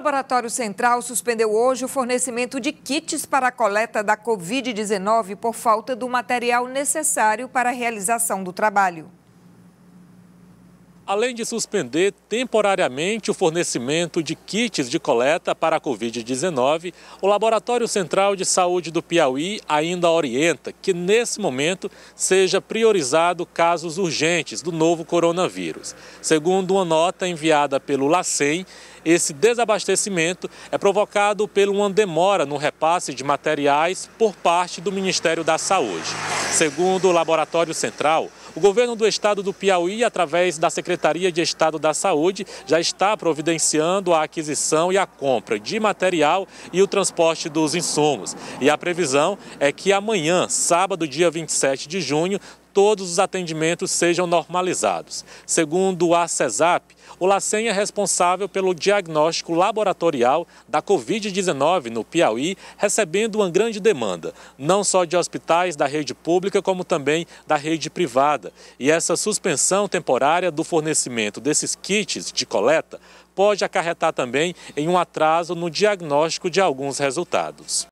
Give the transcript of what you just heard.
Laboratório Central suspendeu hoje o fornecimento de kits para a coleta da Covid-19 por falta do material necessário para a realização do trabalho além de suspender temporariamente o fornecimento de kits de coleta para a Covid-19, o Laboratório Central de Saúde do Piauí ainda orienta que, nesse momento, seja priorizado casos urgentes do novo coronavírus. Segundo uma nota enviada pelo LACEN, esse desabastecimento é provocado por uma demora no repasse de materiais por parte do Ministério da Saúde. Segundo o Laboratório Central, o governo do estado do Piauí, através da Secretaria de Estado da Saúde, já está providenciando a aquisição e a compra de material e o transporte dos insumos. E a previsão é que amanhã, sábado, dia 27 de junho, todos os atendimentos sejam normalizados. Segundo a CESAP, o LACEN é responsável pelo diagnóstico laboratorial da Covid-19 no Piauí, recebendo uma grande demanda, não só de hospitais da rede pública, como também da rede privada. E essa suspensão temporária do fornecimento desses kits de coleta pode acarretar também em um atraso no diagnóstico de alguns resultados.